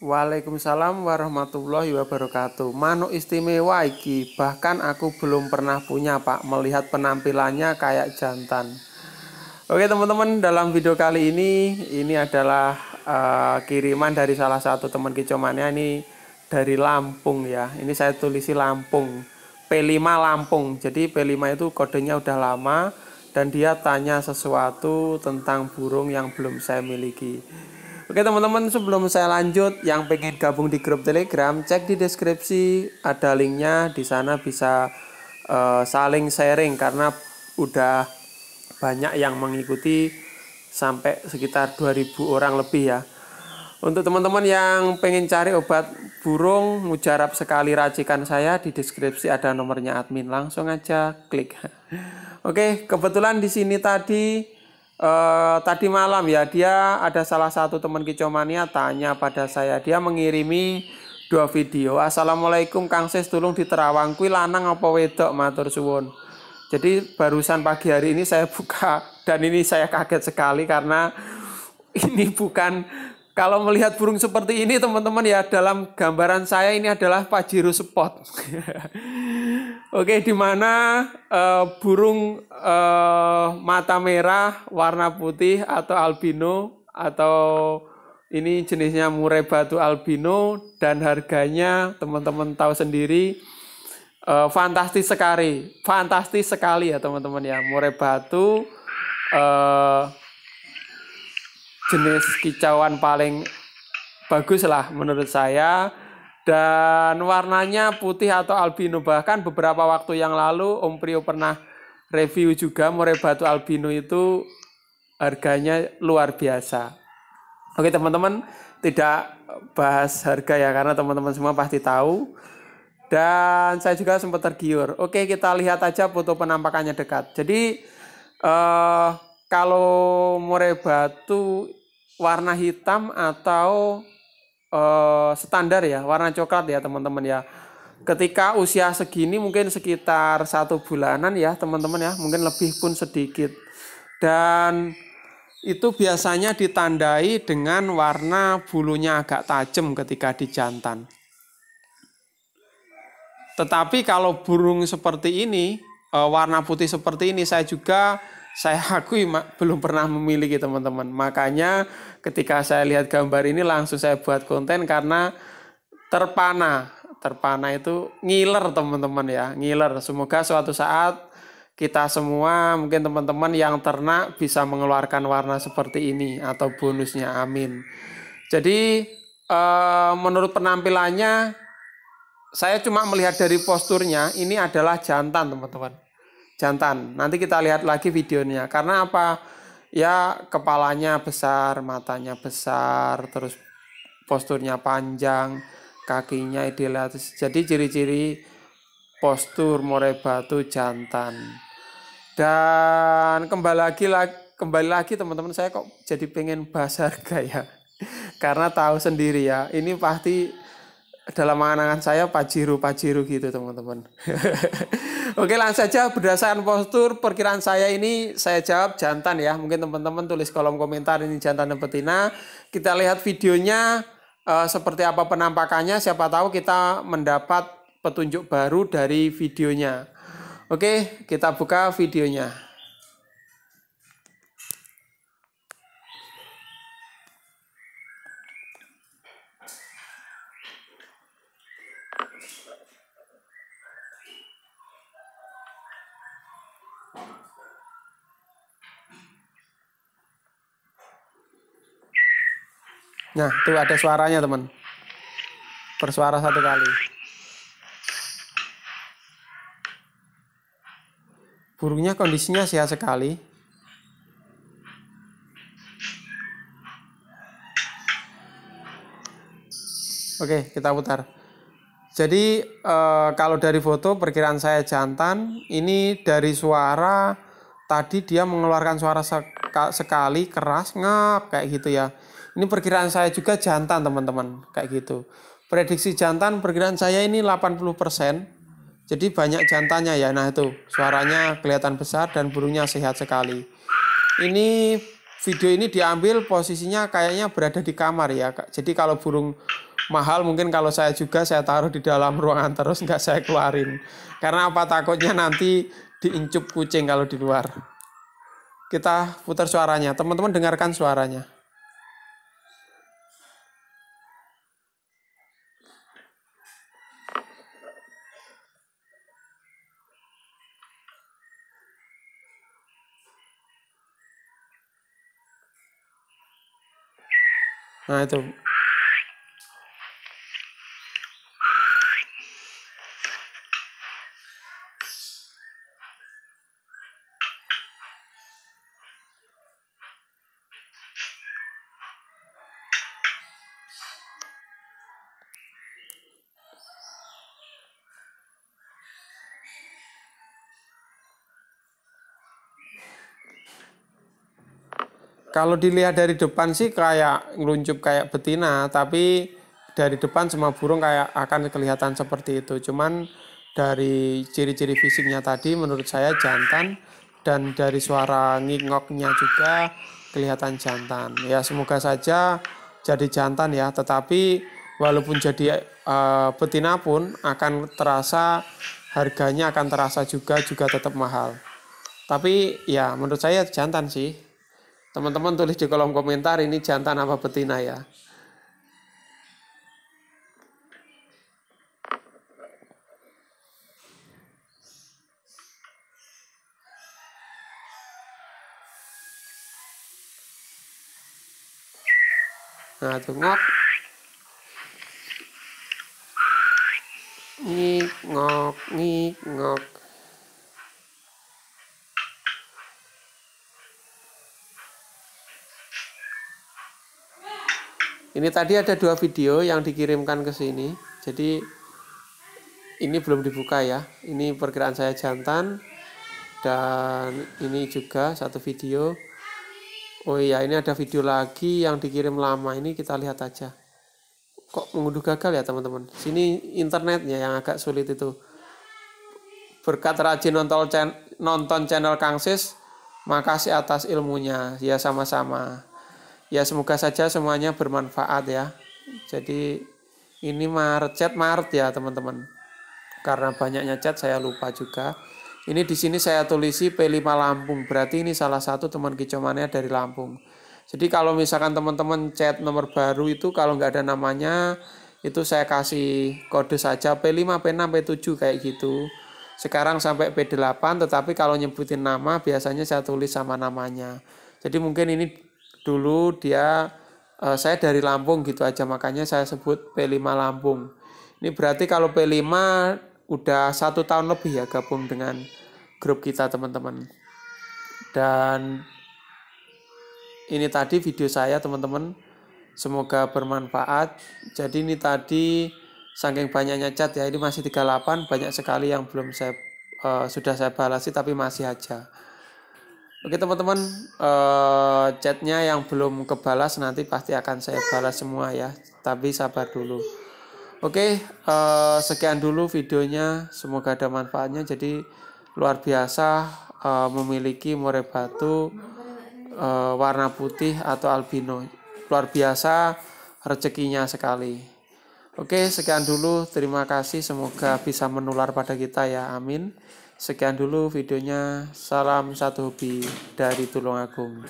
Waalaikumsalam warahmatullahi wabarakatuh. Manuk istimewa iki, bahkan aku belum pernah punya, Pak. Melihat penampilannya kayak jantan. Oke, teman-teman, dalam video kali ini ini adalah uh, kiriman dari salah satu teman kicomannya ini dari Lampung ya. Ini saya tulisi Lampung. P5 Lampung. Jadi P5 itu kodenya udah lama dan dia tanya sesuatu tentang burung yang belum saya miliki. Oke teman-teman sebelum saya lanjut yang pengen gabung di grup telegram cek di deskripsi ada linknya di sana bisa uh, saling sharing karena udah banyak yang mengikuti sampai sekitar 2000 orang lebih ya untuk teman-teman yang pengen cari obat burung mujarab sekali racikan saya di deskripsi ada nomornya admin langsung aja klik oke kebetulan di sini tadi eh, tadi malam ya dia ada salah satu teman kicomania tanya pada saya dia mengirimi dua video assalamualaikum kang sis tolong diterawang kui lanang apa wedok matur suwun jadi barusan pagi hari ini saya buka dan ini saya kaget sekali karena ini bukan kalau melihat burung seperti ini teman-teman ya dalam gambaran saya ini adalah pajiru spot Oke, di mana uh, burung uh, mata merah, warna putih atau albino atau ini jenisnya murai batu albino dan harganya teman-teman tahu sendiri uh, fantastis sekali, fantastis sekali ya teman-teman ya murai batu uh, jenis kicauan paling bagus lah menurut saya dan warnanya putih atau albino bahkan beberapa waktu yang lalu Om Prio pernah review juga murai batu albino itu harganya luar biasa. Oke teman-teman, tidak bahas harga ya karena teman-teman semua pasti tahu. Dan saya juga sempat tergiur. Oke, kita lihat aja foto penampakannya dekat. Jadi eh kalau murai batu warna hitam atau Eh, standar ya warna coklat ya teman-teman ya ketika usia segini mungkin sekitar satu bulanan ya teman-teman ya mungkin lebih pun sedikit dan itu biasanya ditandai dengan warna bulunya agak tajam ketika di jantan. Tetapi kalau burung seperti ini Eh, warna putih seperti ini saya juga saya akui belum pernah memiliki teman-teman. Makanya ketika saya lihat gambar ini langsung saya buat konten karena terpana. Terpana itu ngiler teman-teman ya, ngiler. Semoga suatu saat kita semua mungkin teman-teman yang ternak bisa mengeluarkan warna seperti ini atau bonusnya amin. Jadi eh, menurut penampilannya saya cuma melihat dari posturnya, ini adalah jantan, teman-teman. Jantan. Nanti kita lihat lagi videonya. Karena apa? Ya, kepalanya besar, matanya besar, terus posturnya panjang, kakinya idealis. Jadi ciri-ciri postur more batu jantan. Dan kembali lagi kembali lagi teman-teman saya kok jadi pengen bahas harga ya. Karena tahu sendiri ya, ini pasti dalam angan saya pajiru pajiru gitu teman-teman. Oke langsung saja berdasarkan postur perkiraan saya ini saya jawab jantan ya. Mungkin teman-teman tulis kolom komentar ini jantan dan betina. Kita lihat videonya uh, seperti apa penampakannya. Siapa tahu kita mendapat petunjuk baru dari videonya. Oke kita buka videonya. Nah, tuh ada suaranya, teman. Bersuara satu kali. Burungnya kondisinya sehat sekali. Oke, kita putar. Jadi e, kalau dari foto perkiraan saya jantan, ini dari suara tadi dia mengeluarkan suara sekali keras ngap kayak gitu ya. Ini perkiraan saya juga jantan teman-teman, kayak gitu. Prediksi jantan perkiraan saya ini 80%. Jadi banyak jantannya ya. Nah itu suaranya kelihatan besar dan burungnya sehat sekali. Ini video ini diambil posisinya kayaknya berada di kamar ya. Jadi kalau burung mahal mungkin kalau saya juga saya taruh di dalam ruangan terus nggak saya keluarin. Karena apa takutnya nanti diincup kucing kalau di luar. Kita putar suaranya. Teman-teman dengarkan suaranya. А это Kalau dilihat dari depan sih kayak ngeluncup kayak betina, tapi dari depan semua burung kayak akan kelihatan seperti itu. Cuman dari ciri-ciri fisiknya tadi menurut saya jantan dan dari suara ngingoknya juga kelihatan jantan. Ya semoga saja jadi jantan ya, tetapi walaupun jadi uh, betina pun akan terasa harganya akan terasa juga juga tetap mahal. Tapi ya menurut saya jantan sih. Teman-teman tulis di kolom komentar ini jantan apa betina ya. Nah, tengok. Ngik, ngok, ngik, ngok. Ini tadi ada dua video yang dikirimkan ke sini. Jadi ini belum dibuka ya. Ini perkiraan saya jantan dan ini juga satu video. Oh iya, ini ada video lagi yang dikirim lama. Ini kita lihat aja. Kok mengunduh gagal ya, teman-teman? Sini internetnya yang agak sulit itu. Berkat rajin nonton, channel Kang Sis, makasih atas ilmunya. Ya sama-sama ya semoga saja semuanya bermanfaat ya. Jadi ini Maret chat Maret ya teman-teman. Karena banyaknya chat saya lupa juga. Ini di sini saya tulisi P5 Lampung. Berarti ini salah satu teman kicomannya dari Lampung. Jadi kalau misalkan teman-teman chat nomor baru itu kalau nggak ada namanya itu saya kasih kode saja P5, P6, P7 kayak gitu. Sekarang sampai P8 tetapi kalau nyebutin nama biasanya saya tulis sama namanya. Jadi mungkin ini dulu dia uh, saya dari Lampung gitu aja makanya saya sebut P5 Lampung. Ini berarti kalau P5 udah satu tahun lebih ya gabung dengan grup kita teman-teman. Dan ini tadi video saya teman-teman. Semoga bermanfaat. Jadi ini tadi saking banyaknya cat ya ini masih 38 banyak sekali yang belum saya uh, sudah saya balasi tapi masih aja. Oke teman-teman, uh, chatnya yang belum kebalas nanti pasti akan saya balas semua ya. Tapi sabar dulu. Oke, uh, sekian dulu videonya. Semoga ada manfaatnya. Jadi luar biasa uh, memiliki murai batu uh, warna putih atau albino. Luar biasa rezekinya sekali. Oke, sekian dulu. Terima kasih. Semoga bisa menular pada kita ya. Amin. Sekian dulu videonya. Salam satu hobi dari Tulungagung.